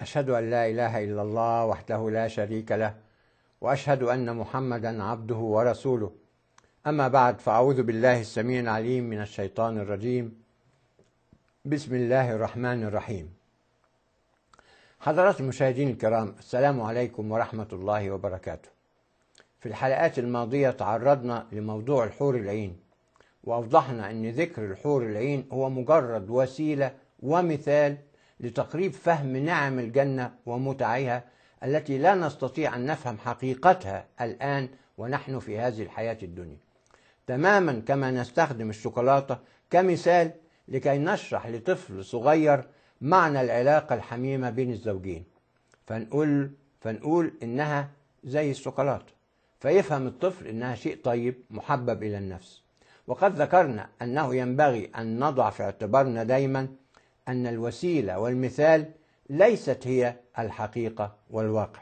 أشهد أن لا إله إلا الله وحده لا شريك له وأشهد أن محمدا عبده ورسوله أما بعد فأعوذ بالله السميع العليم من الشيطان الرجيم بسم الله الرحمن الرحيم حضرات المشاهدين الكرام السلام عليكم ورحمة الله وبركاته في الحلقات الماضية تعرضنا لموضوع الحور العين وأوضحنا أن ذكر الحور العين هو مجرد وسيلة ومثال لتقريب فهم نعم الجنة ومتعها التي لا نستطيع أن نفهم حقيقتها الآن ونحن في هذه الحياة الدنيا تماما كما نستخدم الشوكولاتة كمثال لكي نشرح لطفل صغير معنى العلاقة الحميمة بين الزوجين فنقول فنقول إنها زي الشوكولاتة فيفهم الطفل إنها شيء طيب محبب إلى النفس وقد ذكرنا أنه ينبغي أن نضع في اعتبارنا دايما أن الوسيلة والمثال ليست هي الحقيقة والواقع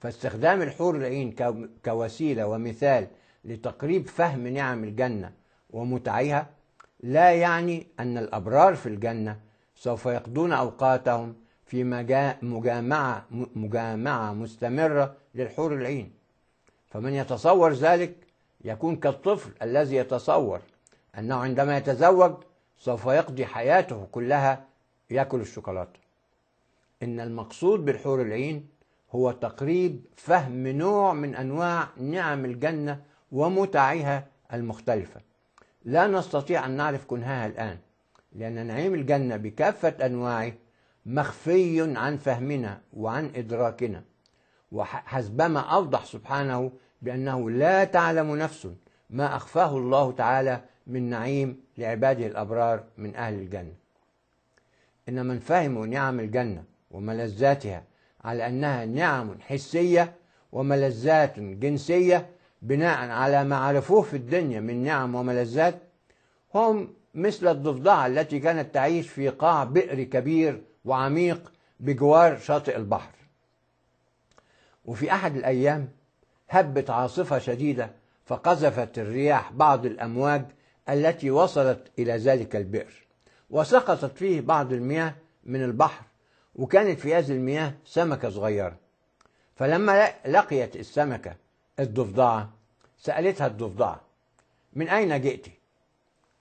فاستخدام الحور العين كوسيلة ومثال لتقريب فهم نعم الجنة ومتعها لا يعني أن الأبرار في الجنة سوف يقضون أوقاتهم في مجامعة, مجامعة مستمرة للحور العين فمن يتصور ذلك يكون كالطفل الذي يتصور أنه عندما يتزوج سوف يقضي حياته كلها ياكل الشوكولاته ان المقصود بالحور العين هو تقريب فهم نوع من انواع نعم الجنه ومتعها المختلفه لا نستطيع ان نعرف كنهها الان لان نعيم الجنه بكافه انواعه مخفي عن فهمنا وعن ادراكنا وحسبما اوضح سبحانه بانه لا تعلم نفس ما اخفاه الله تعالى من نعيم لعباده الأبرار من أهل الجنة إن من فهموا نعم الجنة وملذاتها على أنها نعم حسية وملذات جنسية بناء على ما عرفوه في الدنيا من نعم وملذات هم مثل الضفدعة التي كانت تعيش في قاع بئر كبير وعميق بجوار شاطئ البحر وفي أحد الأيام هبت عاصفة شديدة فقذفت الرياح بعض الأمواج التي وصلت إلى ذلك البئر وسقطت فيه بعض المياه من البحر وكانت في هذه المياه سمكة صغيرة فلما لقيت السمكة الضفدعة سألتها الضفدعة من أين جئت؟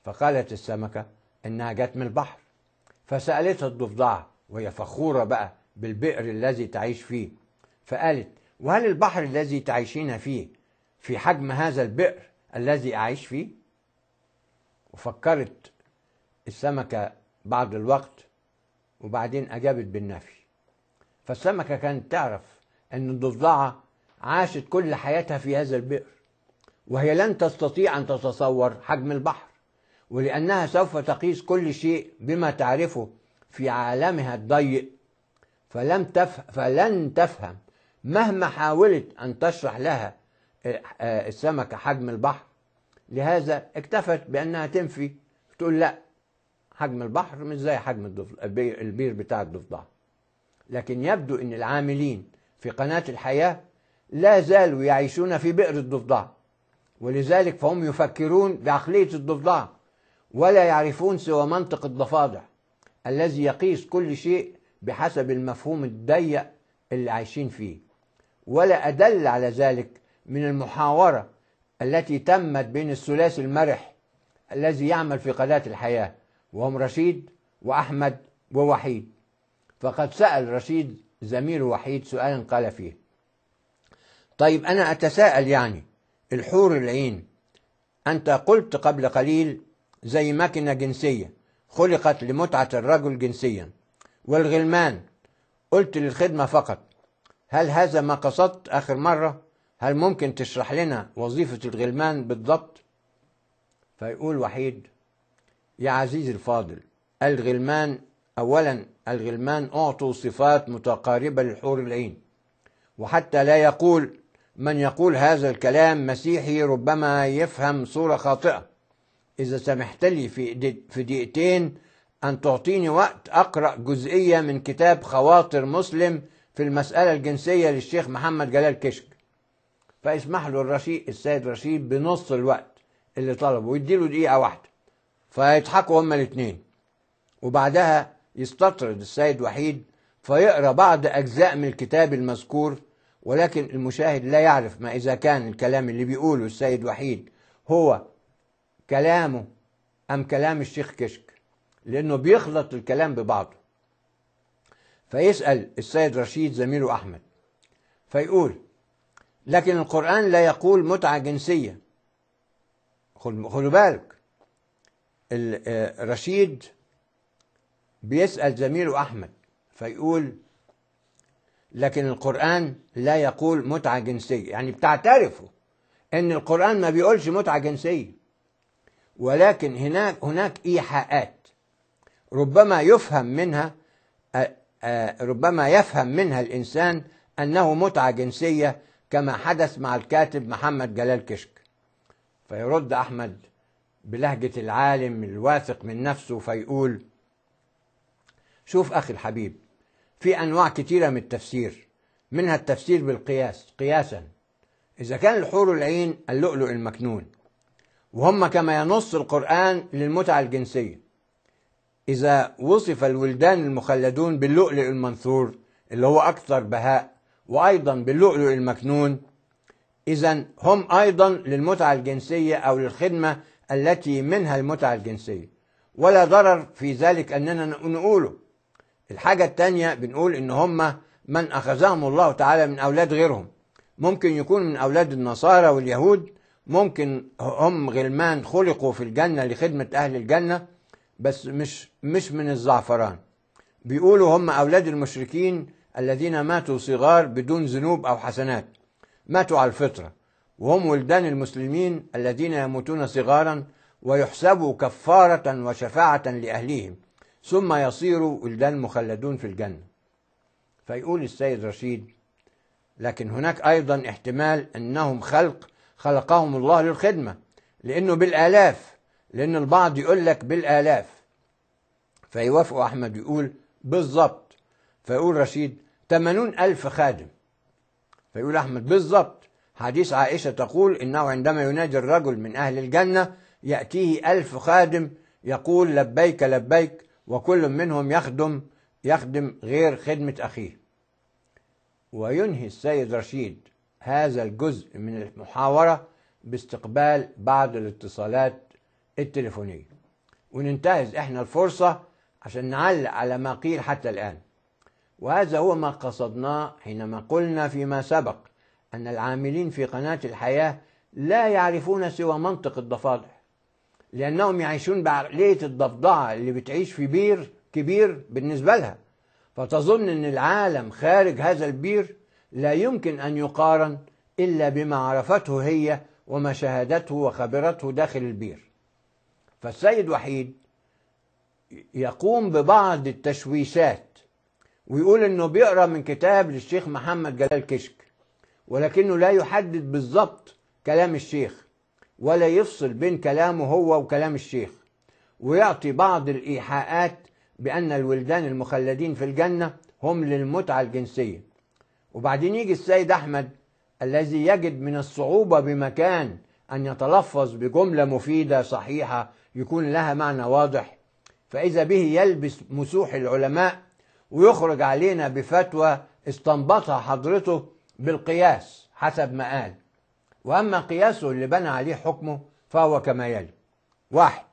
فقالت السمكة إنها جت من البحر فسألتها الضفدعة وهي فخورة بقى بالبئر الذي تعيش فيه فقالت وهل البحر الذي تعيشين فيه في حجم هذا البئر الذي أعيش فيه؟ وفكرت السمكة بعض الوقت وبعدين أجابت بالنفي فالسمكة كانت تعرف أن الضفدعة عاشت كل حياتها في هذا البئر وهي لن تستطيع أن تتصور حجم البحر ولأنها سوف تقيس كل شيء بما تعرفه في عالمها الضيق فلم تف... فلن تفهم مهما حاولت أن تشرح لها آه، آه، السمكة حجم البحر لهذا اكتفت بأنها تنفي تقول لا حجم البحر مش زي حجم البير بتاع الضفدع لكن يبدو أن العاملين في قناة الحياة لا زالوا يعيشون في بئر الضفدع ولذلك فهم يفكرون بعقلية الضفدع ولا يعرفون سوى منطق الضفادع الذي يقيس كل شيء بحسب المفهوم الضيق اللي عايشين فيه ولا أدل على ذلك من المحاورة التي تمت بين الثلاثي المرح الذي يعمل في قناة الحياة وهم رشيد وأحمد ووحيد فقد سأل رشيد زميل وحيد سؤالا قال فيه طيب أنا أتساءل يعني الحور العين أنت قلت قبل قليل زي ماكينة جنسية خلقت لمتعة الرجل جنسيا والغلمان قلت للخدمة فقط هل هذا ما قصدت آخر مرة هل ممكن تشرح لنا وظيفة الغلمان بالضبط؟ فيقول وحيد يا عزيزي الفاضل الغلمان أولا الغلمان أعطوا صفات متقاربة للحور العين وحتى لا يقول من يقول هذا الكلام مسيحي ربما يفهم صورة خاطئة إذا سمحت لي في دقيقتين أن تعطيني وقت أقرأ جزئية من كتاب خواطر مسلم في المسألة الجنسية للشيخ محمد جلال كشك فيسمح له الرشيد السيد رشيد بنص الوقت اللي طلبه ويديله دقيقة واحدة فيضحكوا هما الاتنين وبعدها يستطرد السيد وحيد فيقرأ بعض أجزاء من الكتاب المذكور ولكن المشاهد لا يعرف ما إذا كان الكلام اللي بيقوله السيد وحيد هو كلامه أم كلام الشيخ كشك لأنه بيخلط الكلام ببعضه فيسأل السيد رشيد زميله أحمد فيقول لكن القرآن لا يقول متعة جنسية خذوا بالك آه، رشيد بيسأل زميله أحمد فيقول لكن القرآن لا يقول متعة جنسية يعني بتعترفوا إن القرآن ما بيقولش متعة جنسية ولكن هناك هناك إيحاءات ربما يفهم منها آه، آه، ربما يفهم منها الإنسان أنه متعة جنسية كما حدث مع الكاتب محمد جلال كشك فيرد أحمد بلهجة العالم الواثق من نفسه فيقول شوف أخي الحبيب في أنواع كتيرة من التفسير منها التفسير بالقياس قياسا إذا كان الحور العين اللؤلؤ المكنون وهم كما ينص القرآن للمتعة الجنسية إذا وصف الولدان المخلدون باللؤلؤ المنثور اللي هو أكثر بهاء وأيضا باللؤلؤ المكنون إذا هم أيضا للمتعة الجنسية أو للخدمة التي منها المتعة الجنسية ولا ضرر في ذلك أننا نقوله الحاجة الثانية بنقول إن هم من أخذهم الله تعالى من أولاد غيرهم ممكن يكون من أولاد النصارى واليهود ممكن هم غلمان خلقوا في الجنة لخدمة أهل الجنة بس مش مش من الزعفران بيقولوا هم أولاد المشركين الذين ماتوا صغار بدون ذنوب أو حسنات ماتوا على الفطرة وهم ولدان المسلمين الذين يموتون صغارا ويحسبوا كفارة وشفاعة لأهليهم ثم يصيروا ولدان مخلدون في الجنة فيقول السيد رشيد لكن هناك أيضا احتمال أنهم خلق خلقهم الله للخدمة لأنه بالآلاف لأن البعض يقول لك بالآلاف فيوافقوا أحمد يقول بالظبط فيقول رشيد 80 ألف خادم فيقول أحمد بالضبط حديث عائشة تقول إنه عندما ينادي الرجل من أهل الجنة يأتيه ألف خادم يقول لبيك لبيك وكل منهم يخدم يخدم غير خدمة أخيه وينهي السيد رشيد هذا الجزء من المحاورة باستقبال بعض الاتصالات التليفونية وننتهز احنا الفرصة عشان نعلق على ما قيل حتى الآن وهذا هو ما قصدناه حينما قلنا فيما سبق أن العاملين في قناة الحياة لا يعرفون سوى منطق الضفادع لأنهم يعيشون بعقلية الضفدعة اللي بتعيش في بير كبير بالنسبة لها فتظن أن العالم خارج هذا البير لا يمكن أن يقارن إلا بما عرفته هي وما شاهدته وخبرته داخل البير فالسيد وحيد يقوم ببعض التشويشات ويقول انه بيقرا من كتاب للشيخ محمد جلال كشك ولكنه لا يحدد بالظبط كلام الشيخ ولا يفصل بين كلامه هو وكلام الشيخ ويعطي بعض الايحاءات بان الولدان المخلدين في الجنه هم للمتعه الجنسيه وبعدين يجي السيد احمد الذي يجد من الصعوبه بمكان ان يتلفظ بجمله مفيده صحيحه يكون لها معنى واضح فاذا به يلبس مسوح العلماء ويخرج علينا بفتوى استنبطها حضرته بالقياس حسب ما قال وأما قياسه اللي بنى عليه حكمه فهو كما يلي واحد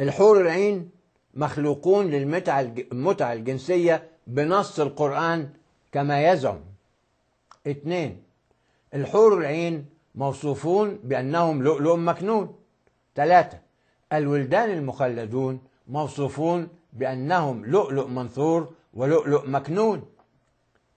الحور العين مخلوقون للمتعة الجنسية بنص القرآن كما يزعم اثنين الحور العين موصوفون بأنهم لؤلؤ مكنون ثلاثة الولدان المخلدون موصوفون بأنهم لؤلؤ منثور ولؤلؤ مكنون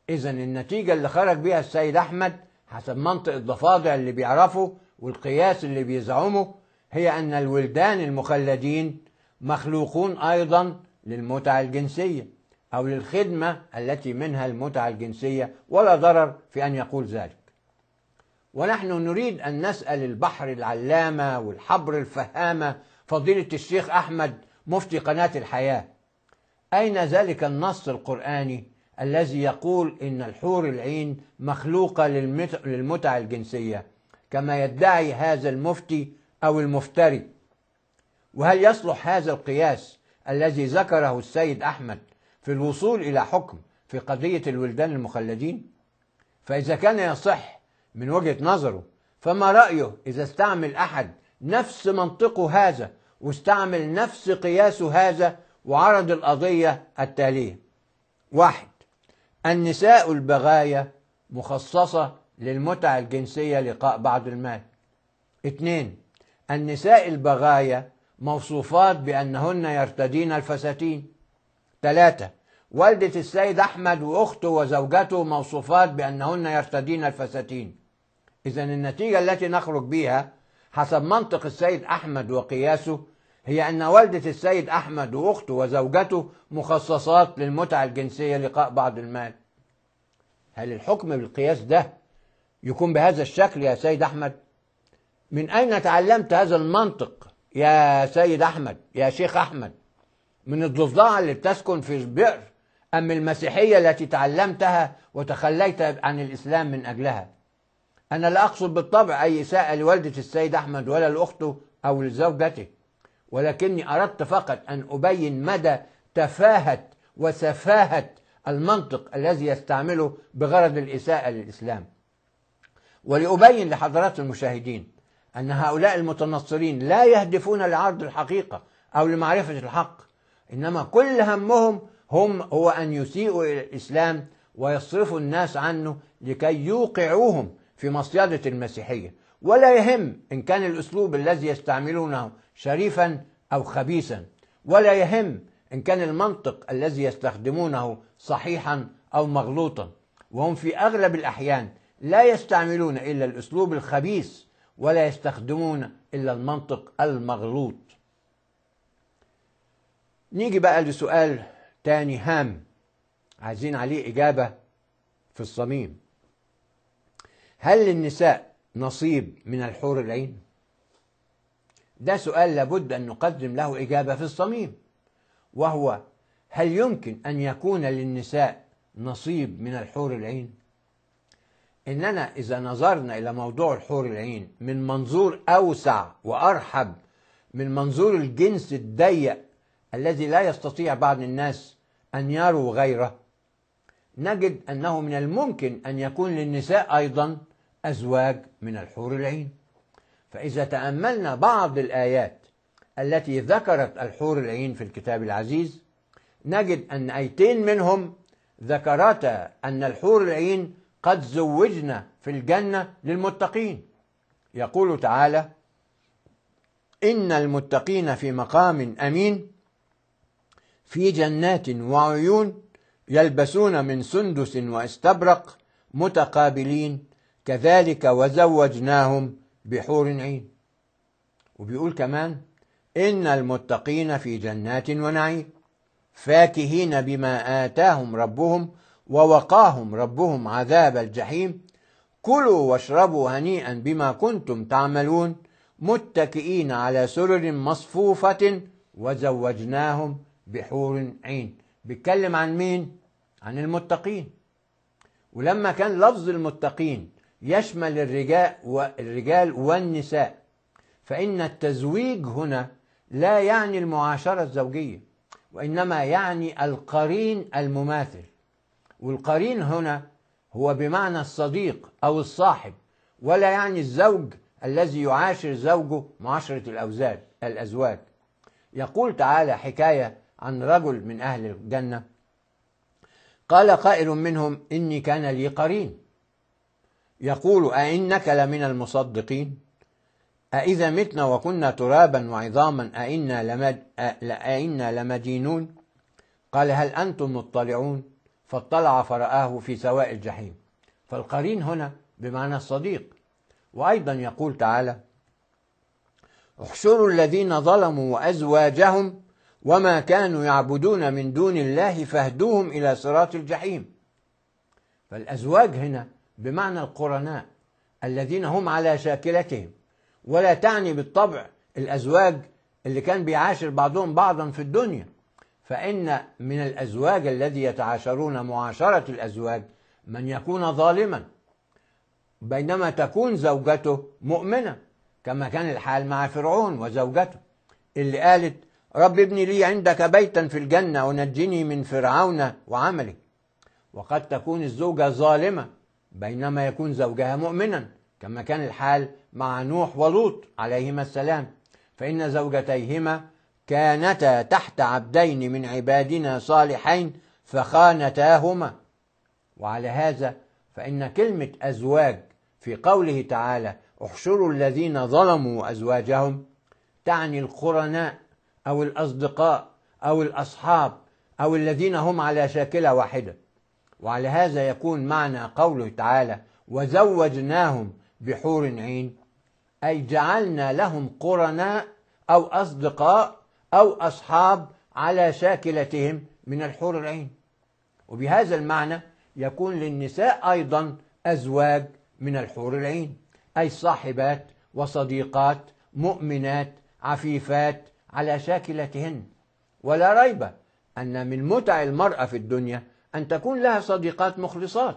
إذا النتيجة اللي خرج بها السيد أحمد حسب منطق الضفادع اللي بيعرفه والقياس اللي بيزعمه هي أن الولدان المخلدين مخلوقون أيضا للمتعة الجنسية أو للخدمة التي منها المتعة الجنسية ولا ضرر في أن يقول ذلك ونحن نريد أن نسأل البحر العلامة والحبر الفهامة فضيلة الشيخ أحمد مفتي قناة الحياة أين ذلك النص القرآني الذي يقول إن الحور العين مخلوقة للمتعة الجنسية كما يدعي هذا المفتي أو المفتري وهل يصلح هذا القياس الذي ذكره السيد أحمد في الوصول إلى حكم في قضية الولدان المخلدين فإذا كان يصح من وجهة نظره فما رأيه إذا استعمل أحد نفس منطقه هذا واستعمل نفس قياسه هذا وعرض القضية التالية واحد النساء البغاية مخصصة للمتعة الجنسية لقاء بعض المال اثنين النساء البغاية موصوفات بأنهن يرتدين الفساتين ثلاثة والدة السيد أحمد وأخته وزوجته موصوفات بأنهن يرتدين الفساتين إذا النتيجة التي نخرج بها حسب منطق السيد أحمد وقياسه هي أن والدة السيد أحمد وأخته وزوجته مخصصات للمتعة الجنسية لقاء بعض المال هل الحكم بالقياس ده يكون بهذا الشكل يا سيد أحمد من أين تعلمت هذا المنطق يا سيد أحمد يا شيخ أحمد من الضفدعة اللي بتسكن في البئر أم المسيحية التي تعلمتها وتخليت عن الإسلام من أجلها أنا لا أقصد بالطبع أي إساءة لوالدة السيد أحمد ولا لأخته أو لزوجته ولكني أردت فقط أن أبين مدى تفاهة وسفاهة المنطق الذي يستعمله بغرض الإساءة للإسلام ولأبين لحضرات المشاهدين أن هؤلاء المتنصرين لا يهدفون لعرض الحقيقة أو لمعرفة الحق إنما كل همهم هم هو أن يسيئوا إلى الإسلام ويصرفوا الناس عنه لكي يوقعوهم في مصيدة المسيحية ولا يهم إن كان الأسلوب الذي يستعملونه شريفا أو خبيثا ولا يهم إن كان المنطق الذي يستخدمونه صحيحا أو مغلوطا وهم في أغلب الأحيان لا يستعملون إلا الأسلوب الخبيث ولا يستخدمون إلا المنطق المغلوط نيجي بقى لسؤال تاني هام عايزين عليه إجابة في الصميم هل للنساء نصيب من الحور العين؟ ده سؤال لابد أن نقدم له إجابة في الصميم وهو هل يمكن أن يكون للنساء نصيب من الحور العين؟ إننا إذا نظرنا إلى موضوع الحور العين من منظور أوسع وأرحب من منظور الجنس الضيق الذي لا يستطيع بعض الناس أن يروا غيره نجد أنه من الممكن أن يكون للنساء أيضا أزواج من الحور العين فإذا تأملنا بعض الآيات التي ذكرت الحور العين في الكتاب العزيز نجد أن أيتين منهم ذكرتا أن الحور العين قد زوجنا في الجنة للمتقين يقول تعالى إن المتقين في مقام أمين في جنات وعيون يلبسون من سندس واستبرق متقابلين كذلك وزوجناهم بحور عين وبيقول كمان إن المتقين في جنات ونعيم فاكهين بما آتاهم ربهم ووقاهم ربهم عذاب الجحيم كلوا واشربوا هنيئا بما كنتم تعملون متكئين على سرر مصفوفة وزوجناهم بحور عين بيتكلم عن مين؟ عن المتقين ولما كان لفظ المتقين يشمل الرجال والرجال والنساء فإن التزويج هنا لا يعني المعاشرة الزوجية وإنما يعني القرين المماثل والقرين هنا هو بمعنى الصديق أو الصاحب ولا يعني الزوج الذي يعاشر زوجه معاشرة الأوزاج الأزواج يقول تعالى حكاية عن رجل من أهل الجنة قال قائل منهم إني كان لي قرين يقول أئنك لمن المصدقين أإذا متنا وكنا ترابا وعظاما أئنا, لمد... أئنا لمدينون قال هل أنتم مطلعون فاطلع فرآه في سواء الجحيم فالقرين هنا بمعنى الصديق وأيضا يقول تعالى احشروا الذين ظلموا وأزواجهم وما كانوا يعبدون من دون الله فاهدوهم الى صراط الجحيم فالازواج هنا بمعنى القرناء الذين هم على شاكلتهم ولا تعني بالطبع الازواج اللي كان بيعاشر بعضهم بعضا في الدنيا فان من الازواج الذي يتعاشرون معاشره الازواج من يكون ظالما بينما تكون زوجته مؤمنه كما كان الحال مع فرعون وزوجته اللي قالت رب ابن لي عندك بيتا في الجنة ونجني من فرعون وعمله وقد تكون الزوجة ظالمة بينما يكون زوجها مؤمنا كما كان الحال مع نوح ولوط عليهما السلام فإن زوجتيهما كانتا تحت عبدين من عبادنا صالحين فخانتاهما وعلى هذا فإن كلمة أزواج في قوله تعالى احشروا الذين ظلموا أزواجهم تعني القرناء أو الأصدقاء أو الأصحاب أو الذين هم على شاكلة واحدة وعلى هذا يكون معنى قوله تعالى وزوجناهم بحور عين أي جعلنا لهم قرناء أو أصدقاء أو أصحاب على شاكلتهم من الحور العين وبهذا المعنى يكون للنساء أيضا أزواج من الحور العين أي صاحبات وصديقات مؤمنات عفيفات على شاكلتهن ولا ريب أن من متع المرأة في الدنيا أن تكون لها صديقات مخلصات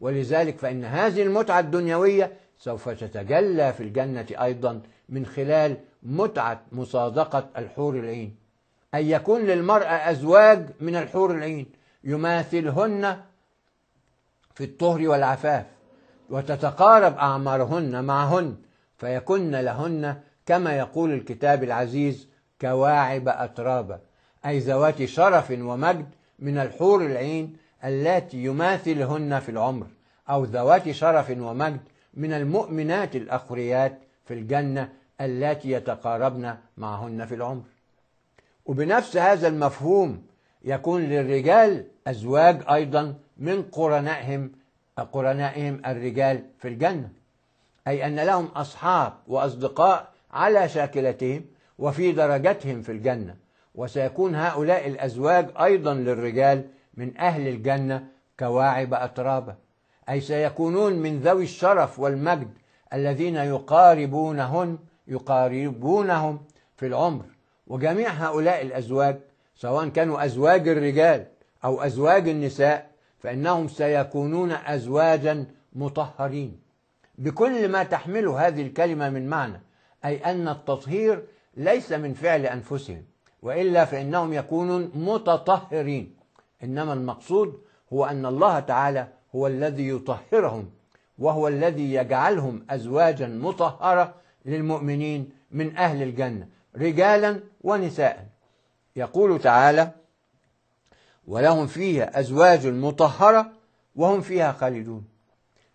ولذلك فإن هذه المتعة الدنيوية سوف تتجلى في الجنة أيضا من خلال متعة مصادقة الحور العين أن يكون للمرأة أزواج من الحور العين يماثلهن في الطهر والعفاف وتتقارب أعمارهن معهن فيكن لهن كما يقول الكتاب العزيز كواعب أترابا أي ذوات شرف ومجد من الحور العين التي يماثلهن في العمر أو ذوات شرف ومجد من المؤمنات الأخريات في الجنة التي يتقاربن معهن في العمر وبنفس هذا المفهوم يكون للرجال أزواج أيضا من قرنائهم قرنائهم الرجال في الجنة أي أن لهم أصحاب وأصدقاء على شاكلتهم وفي درجتهم في الجنة وسيكون هؤلاء الأزواج أيضا للرجال من أهل الجنة كواعب أترابة أي سيكونون من ذوي الشرف والمجد الذين يقاربونهن يقاربونهم في العمر وجميع هؤلاء الأزواج سواء كانوا أزواج الرجال أو أزواج النساء فإنهم سيكونون أزواجا مطهرين بكل ما تحمله هذه الكلمة من معنى أي أن التطهير ليس من فعل أنفسهم وإلا فإنهم يكونون متطهرين إنما المقصود هو أن الله تعالى هو الذي يطهرهم وهو الذي يجعلهم أزواجا مطهرة للمؤمنين من أهل الجنة رجالا ونساء يقول تعالى ولهم فيها أزواج مطهرة وهم فيها خالدون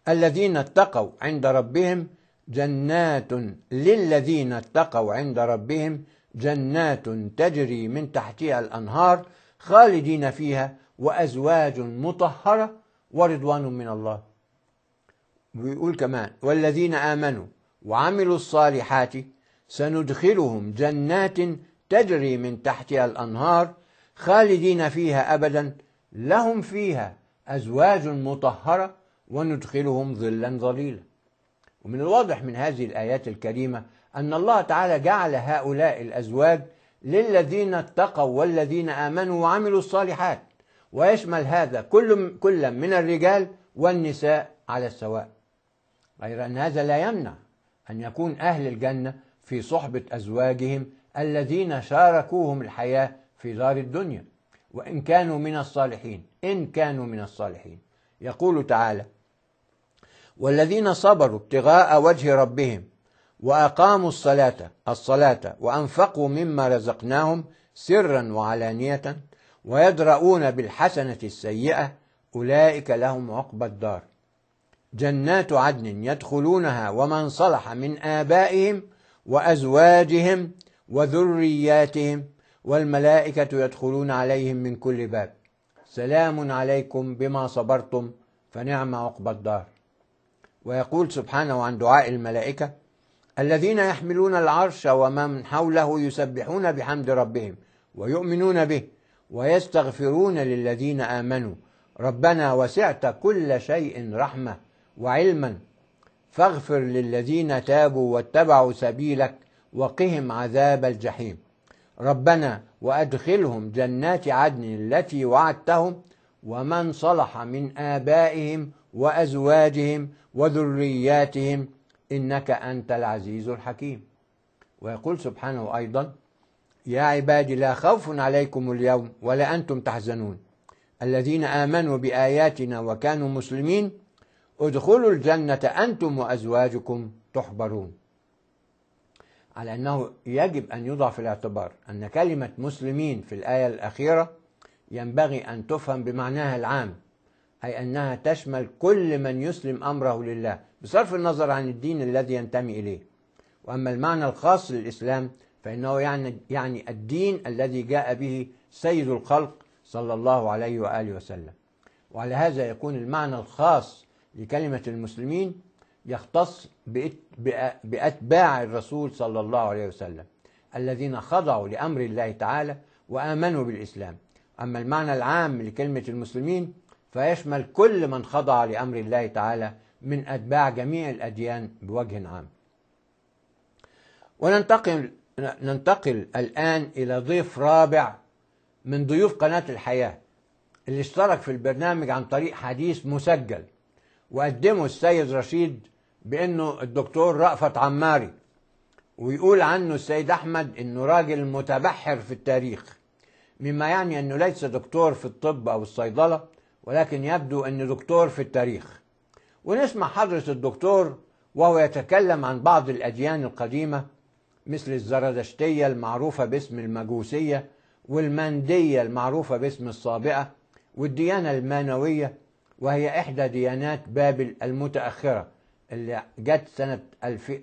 الذين اتقوا عند ربهم جنات للذين اتقوا عند ربهم جنات تجري من تحتها الانهار خالدين فيها وازواج مطهره ورضوان من الله. ويقول كمان والذين امنوا وعملوا الصالحات سندخلهم جنات تجري من تحتها الانهار خالدين فيها ابدا لهم فيها ازواج مطهره وندخلهم ظلا ظليلا. ومن الواضح من هذه الآيات الكريمة أن الله تعالى جعل هؤلاء الأزواج للذين اتقوا والذين آمنوا وعملوا الصالحات ويشمل هذا كل كلا من الرجال والنساء على السواء غير أن هذا لا يمنع أن يكون أهل الجنة في صحبة أزواجهم الذين شاركوهم الحياة في دار الدنيا وإن كانوا من الصالحين إن كانوا من الصالحين يقول تعالى والذين صبروا ابتغاء وجه ربهم وأقاموا الصلاة الصلاة وأنفقوا مما رزقناهم سرا وعلانية ويدرؤون بالحسنة السيئة أولئك لهم عقبى الدار جنات عدن يدخلونها ومن صلح من آبائهم وأزواجهم وذرياتهم والملائكة يدخلون عليهم من كل باب سلام عليكم بما صبرتم فنعم عقبى الدار ويقول سبحانه عن دعاء الملائكة الذين يحملون العرش ومن حوله يسبحون بحمد ربهم ويؤمنون به ويستغفرون للذين آمنوا ربنا وسعت كل شيء رحمة وعلما فاغفر للذين تابوا واتبعوا سبيلك وقهم عذاب الجحيم ربنا وادخلهم جنات عدن التي وعدتهم ومن صلح من آبائهم وازواجهم وذرياتهم انك انت العزيز الحكيم ويقول سبحانه ايضا يا عبادي لا خوف عليكم اليوم ولا انتم تحزنون الذين امنوا باياتنا وكانوا مسلمين ادخلوا الجنه انتم وازواجكم تحبرون على انه يجب ان يوضع في الاعتبار ان كلمه مسلمين في الايه الاخيره ينبغي ان تفهم بمعناها العام أي أنها تشمل كل من يسلم أمره لله بصرف النظر عن الدين الذي ينتمي إليه وأما المعنى الخاص للإسلام فإنه يعني, يعني الدين الذي جاء به سيد الخلق صلى الله عليه وآله وسلم وعلى هذا يكون المعنى الخاص لكلمة المسلمين يختص بأتباع الرسول صلى الله عليه وسلم الذين خضعوا لأمر الله تعالى وآمنوا بالإسلام أما المعنى العام لكلمة المسلمين فيشمل كل من خضع لأمر الله تعالى من أتباع جميع الأديان بوجه عام وننتقل ننتقل الآن إلى ضيف رابع من ضيوف قناة الحياة اللي اشترك في البرنامج عن طريق حديث مسجل وقدمه السيد رشيد بأنه الدكتور رأفت عماري ويقول عنه السيد أحمد أنه راجل متبحر في التاريخ مما يعني أنه ليس دكتور في الطب أو الصيدلة ولكن يبدو أنه دكتور في التاريخ ونسمع حضرة الدكتور وهو يتكلم عن بعض الأديان القديمة مثل الزردشتية المعروفة باسم المجوسية والمندية المعروفة باسم الصابئة والديانة المانوية وهي إحدى ديانات بابل المتأخرة اللي جت سنة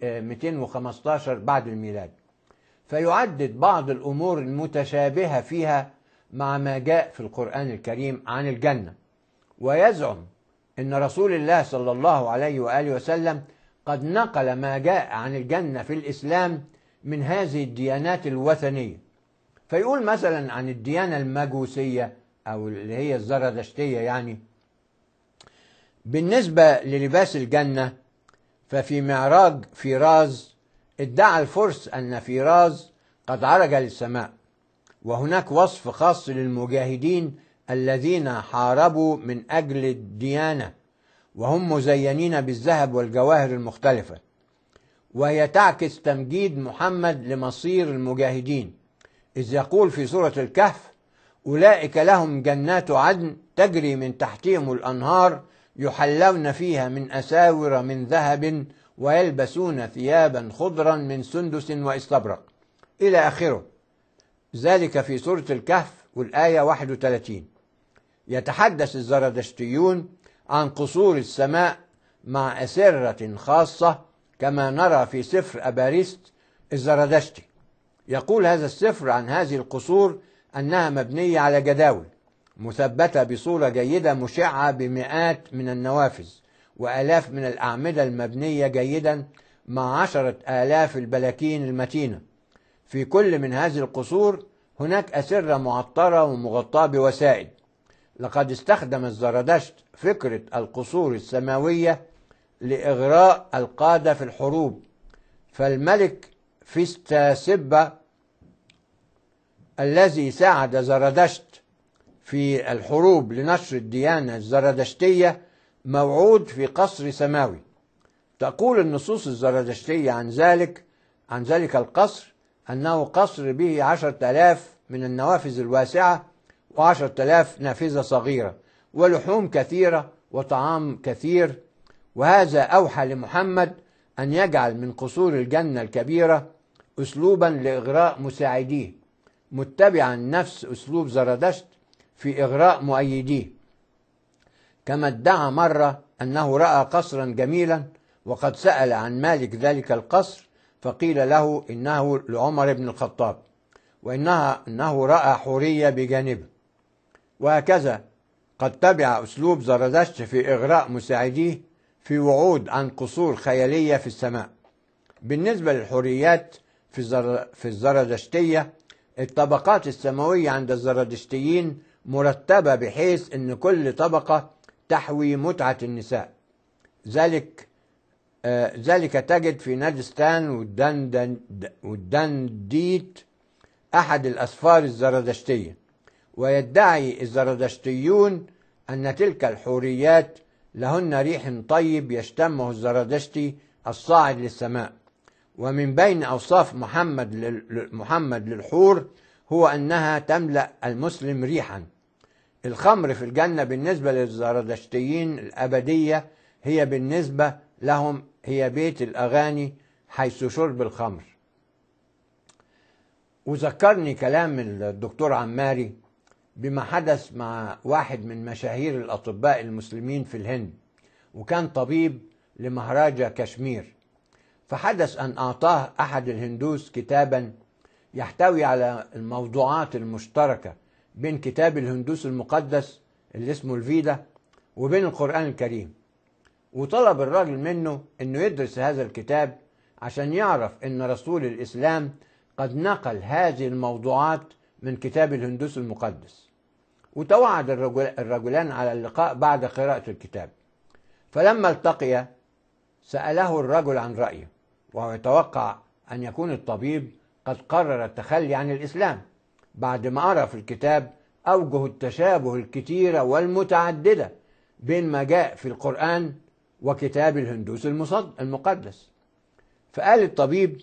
215 آه، بعد الميلاد فيعدد بعض الأمور المتشابهة فيها مع ما جاء في القرآن الكريم عن الجنة ويزعم أن رسول الله صلى الله عليه وآله وسلم قد نقل ما جاء عن الجنة في الإسلام من هذه الديانات الوثنية فيقول مثلا عن الديانة المجوسية أو اللي هي الزردشتية يعني بالنسبة للباس الجنة ففي معراج فيراز ادعى الفرس أن فيراز قد عرج للسماء وهناك وصف خاص للمجاهدين الذين حاربوا من أجل الديانة وهم مزينين بالذهب والجواهر المختلفة وهي تعكس تمجيد محمد لمصير المجاهدين إذ يقول في سورة الكهف أولئك لهم جنات عدن تجري من تحتهم الأنهار يحلون فيها من أساور من ذهب ويلبسون ثيابا خضرا من سندس واستبرق إلى آخره ذلك في سورة الكهف والآية 31 يتحدث الزردشتيون عن قصور السماء مع أسرة خاصة كما نرى في سفر أباريست الزردشتي يقول هذا السفر عن هذه القصور أنها مبنية على جداول مثبتة بصورة جيدة مشعة بمئات من النوافذ وآلاف من الأعمدة المبنية جيدا مع عشرة آلاف البلاكين المتينة في كل من هذه القصور هناك أسرة معطرة ومغطاة بوسائد لقد استخدم الزردشت فكرة القصور السماوية لإغراء القادة في الحروب فالملك فيستاسبة الذي ساعد زردشت في الحروب لنشر الديانة الزردشتية موعود في قصر سماوي تقول النصوص الزردشتية عن ذلك عن ذلك القصر أنه قصر به عشرة آلاف من النوافذ الواسعة وعشرة آلاف نافذة صغيرة ولحوم كثيرة وطعام كثير وهذا أوحى لمحمد أن يجعل من قصور الجنة الكبيرة أسلوبا لإغراء مساعديه متبعا نفس أسلوب زردشت في إغراء مؤيديه كما ادعى مرة أنه رأى قصرا جميلا وقد سأل عن مالك ذلك القصر فقيل له إنه لعمر بن الخطاب وإنها أنه رأى حورية بجانبه وهكذا قد تبع أسلوب زردشت في إغراء مساعديه في وعود عن قصور خيالية في السماء بالنسبة للحريات في, الزر... في الزردشتية الطبقات السماوية عند الزردشتيين مرتبة بحيث أن كل طبقة تحوي متعة النساء ذلك آه، ذلك تجد في نادستان والدنديت أحد الأسفار الزردشتية ويدعي الزردشتيون أن تلك الحوريات لهن ريح طيب يشتمه الزردشتي الصاعد للسماء ومن بين أوصاف محمد محمد للحور هو أنها تملأ المسلم ريحا الخمر في الجنة بالنسبة للزردشتيين الأبدية هي بالنسبة لهم هي بيت الأغاني حيث شرب الخمر وذكرني كلام الدكتور عماري بما حدث مع واحد من مشاهير الأطباء المسلمين في الهند وكان طبيب لمهراجة كشمير فحدث أن أعطاه أحد الهندوس كتابا يحتوي على الموضوعات المشتركة بين كتاب الهندوس المقدس اللي اسمه الفيدا وبين القرآن الكريم وطلب الراجل منه أنه يدرس هذا الكتاب عشان يعرف أن رسول الإسلام قد نقل هذه الموضوعات من كتاب الهندوس المقدس وتوعد الرجلان على اللقاء بعد قراءة الكتاب فلما التقيا سأله الرجل عن رأيه وهو يتوقع أن يكون الطبيب قد قرر التخلي عن الإسلام بعد ما أرى في الكتاب أوجه التشابه الكثيرة والمتعددة بين ما جاء في القرآن وكتاب الهندوس المقدس فقال الطبيب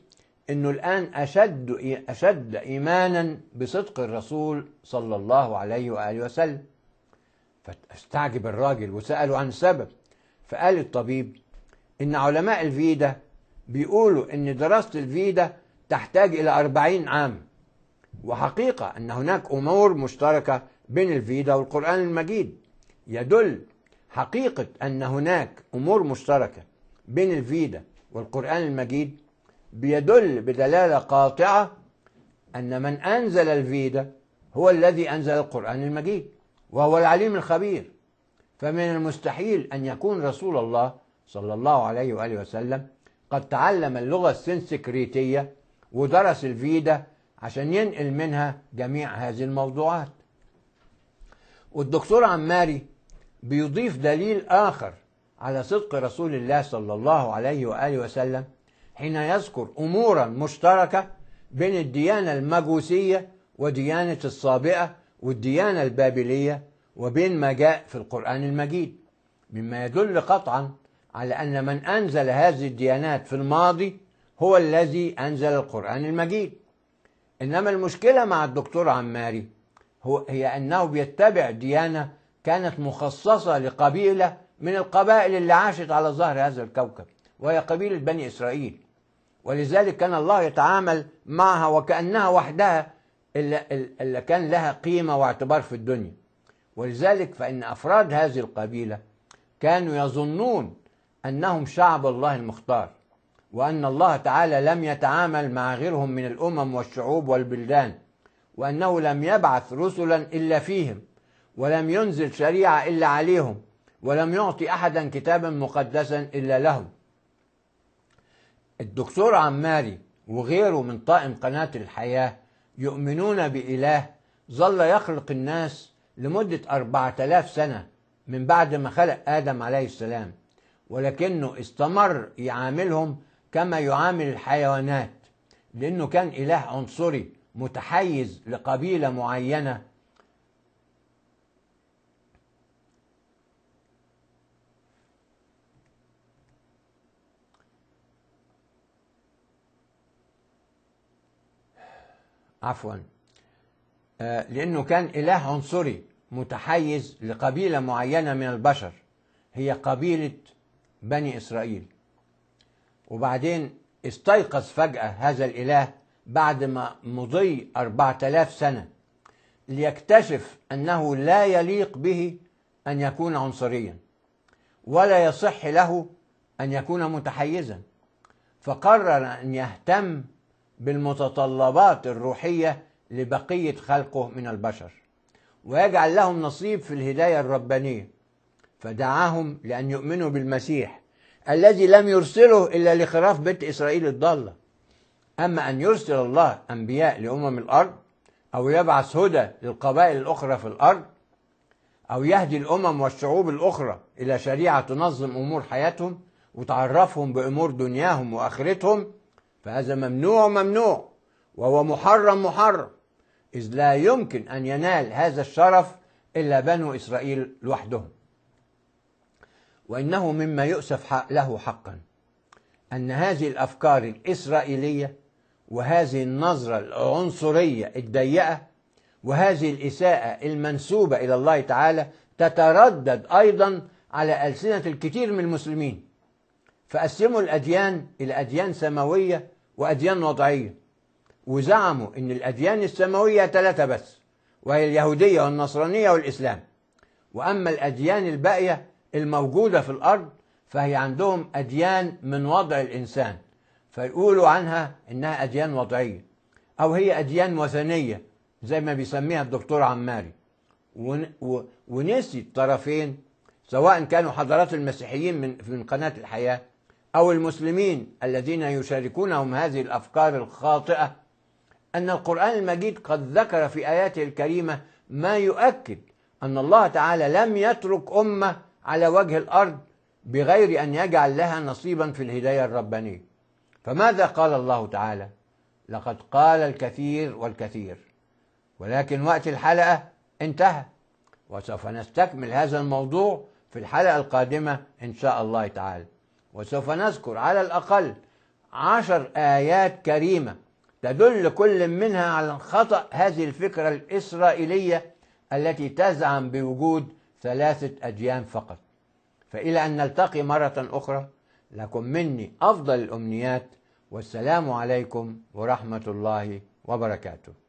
أنه الآن أشد, أشد إيمانا بصدق الرسول صلى الله عليه وآله وسلم فاستعجب الراجل وسأله عن السبب فقال الطبيب إن علماء الفيدا بيقولوا إن دراسة الفيدا تحتاج إلى أربعين عام وحقيقة أن هناك أمور مشتركة بين الفيدا والقرآن المجيد يدل حقيقة أن هناك أمور مشتركة بين الفيدا والقرآن المجيد بيدل بدلالة قاطعة أن من أنزل الفيدا هو الذي أنزل القرآن المجيد وهو العليم الخبير فمن المستحيل أن يكون رسول الله صلى الله عليه وآله وسلم قد تعلم اللغة السنسكريتية ودرس الفيدا عشان ينقل منها جميع هذه الموضوعات والدكتور عماري بيضيف دليل آخر على صدق رسول الله صلى الله عليه وآله وسلم حين يذكر أمورا مشتركة بين الديانة المجوسية وديانة الصابئة والديانة البابلية وبين ما جاء في القرآن المجيد مما يدل قطعا على أن من أنزل هذه الديانات في الماضي هو الذي أنزل القرآن المجيد إنما المشكلة مع الدكتور عماري هو هي أنه بيتبع ديانة كانت مخصصة لقبيلة من القبائل اللي عاشت على ظهر هذا الكوكب وهي قبيلة بني إسرائيل ولذلك كان الله يتعامل معها وكأنها وحدها اللي كان لها قيمة واعتبار في الدنيا ولذلك فإن أفراد هذه القبيلة كانوا يظنون أنهم شعب الله المختار وأن الله تعالى لم يتعامل مع غيرهم من الأمم والشعوب والبلدان وأنه لم يبعث رسلا إلا فيهم ولم ينزل شريعة إلا عليهم ولم يعطي أحدا كتابا مقدسا إلا لهم الدكتور عماري وغيره من طائم قناة الحياة يؤمنون بإله ظل يخلق الناس لمدة 4000 سنة من بعد ما خلق آدم عليه السلام ولكنه استمر يعاملهم كما يعامل الحيوانات لأنه كان إله عنصري متحيز لقبيلة معينة عفوا آه، لأنه كان إله عنصري متحيز لقبيلة معينة من البشر هي قبيلة بني إسرائيل وبعدين استيقظ فجأة هذا الإله بعد ما مضي أربعة آلاف سنة ليكتشف أنه لا يليق به أن يكون عنصريا ولا يصح له أن يكون متحيزا فقرر أن يهتم بالمتطلبات الروحية لبقية خلقه من البشر ويجعل لهم نصيب في الهداية الربانية فدعاهم لأن يؤمنوا بالمسيح الذي لم يرسله إلا لخراف بيت إسرائيل الضالة أما أن يرسل الله أنبياء لأمم الأرض أو يبعث هدى للقبائل الأخرى في الأرض أو يهدي الأمم والشعوب الأخرى إلى شريعة تنظم أمور حياتهم وتعرفهم بأمور دنياهم وآخرتهم فهذا ممنوع ممنوع وهو محرم محرم إذ لا يمكن أن ينال هذا الشرف إلا بنو إسرائيل لوحدهم وإنه مما يؤسف له حقا أن هذه الأفكار الإسرائيلية وهذه النظرة العنصرية الضيقة وهذه الإساءة المنسوبة إلى الله تعالى تتردد أيضا على ألسنة الكثير من المسلمين فقسموا الأديان إلى أديان سماوية وأديان وضعية وزعموا إن الأديان السماوية ثلاثة بس وهي اليهودية والنصرانية والإسلام وأما الأديان الباقية الموجودة في الأرض فهي عندهم أديان من وضع الإنسان فيقولوا عنها إنها أديان وضعية أو هي أديان وثنية زي ما بيسميها الدكتور عماري ونسي الطرفين سواء كانوا حضرات المسيحيين من قناة الحياة أو المسلمين الذين يشاركونهم هذه الأفكار الخاطئة أن القرآن المجيد قد ذكر في آياته الكريمة ما يؤكد أن الله تعالى لم يترك أمة على وجه الأرض بغير أن يجعل لها نصيبا في الهداية الربانية فماذا قال الله تعالى لقد قال الكثير والكثير ولكن وقت الحلقة انتهى وسوف نستكمل هذا الموضوع في الحلقة القادمة إن شاء الله تعالى وسوف نذكر على الأقل عشر آيات كريمة تدل كل منها على خطأ هذه الفكرة الإسرائيلية التي تزعم بوجود ثلاثة أديان فقط فإلى أن نلتقي مرة أخرى لكم مني أفضل الأمنيات والسلام عليكم ورحمة الله وبركاته